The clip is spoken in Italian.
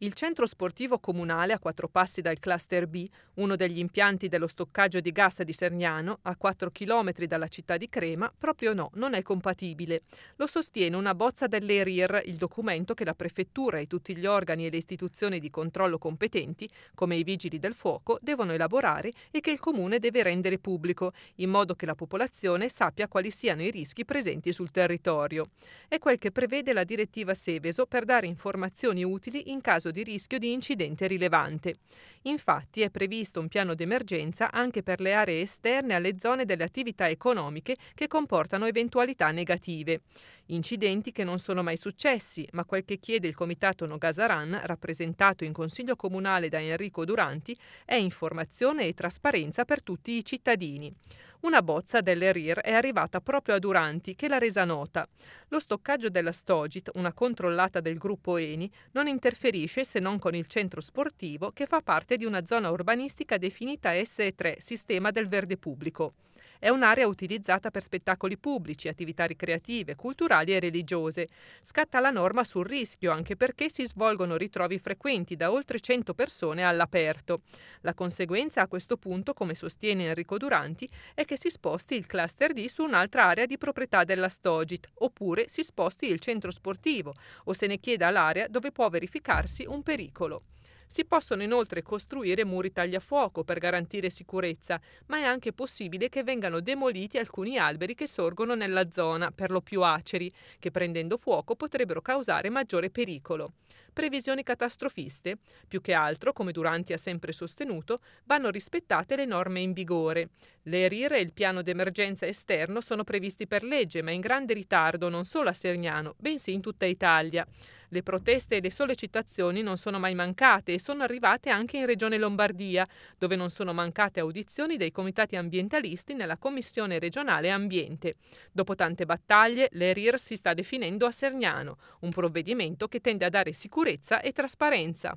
Il centro sportivo comunale a quattro passi dal cluster B, uno degli impianti dello stoccaggio di gas di Sergnano, a 4 km dalla città di Crema, proprio no, non è compatibile. Lo sostiene una bozza dell'ERIR, il documento che la prefettura e tutti gli organi e le istituzioni di controllo competenti, come i vigili del fuoco, devono elaborare e che il comune deve rendere pubblico, in modo che la popolazione sappia quali siano i rischi presenti sul territorio. È quel che prevede la direttiva Seveso per dare informazioni utili in caso caso di rischio di incidente rilevante. Infatti è previsto un piano d'emergenza anche per le aree esterne alle zone delle attività economiche che comportano eventualità negative. Incidenti che non sono mai successi, ma quel che chiede il comitato Nogasaran, rappresentato in Consiglio Comunale da Enrico Duranti, è informazione e trasparenza per tutti i cittadini. Una bozza delle RIR è arrivata proprio a Duranti, che l'ha resa nota. Lo stoccaggio della Stogit, una controllata del gruppo Eni, non interferisce se non con il centro sportivo che fa parte di una zona urbanistica definita SE3, Sistema del Verde Pubblico. È un'area utilizzata per spettacoli pubblici, attività ricreative, culturali e religiose. Scatta la norma sul rischio anche perché si svolgono ritrovi frequenti da oltre 100 persone all'aperto. La conseguenza a questo punto, come sostiene Enrico Duranti, è che si sposti il cluster D su un'altra area di proprietà della Stogit, oppure si sposti il centro sportivo o se ne chieda l'area dove può verificarsi un pericolo. Si possono inoltre costruire muri tagliafuoco per garantire sicurezza, ma è anche possibile che vengano demoliti alcuni alberi che sorgono nella zona, per lo più aceri, che prendendo fuoco potrebbero causare maggiore pericolo. Previsioni catastrofiste? Più che altro, come Duranti ha sempre sostenuto, vanno rispettate le norme in vigore. Le RIR e il piano d'emergenza esterno sono previsti per legge, ma in grande ritardo non solo a Sergnano, bensì in tutta Italia. Le proteste e le sollecitazioni non sono mai mancate e sono arrivate anche in Regione Lombardia, dove non sono mancate audizioni dei comitati ambientalisti nella Commissione regionale Ambiente. Dopo tante battaglie, l'ERIR si sta definendo a Sergnano, un provvedimento che tende a dare sicurezza e trasparenza.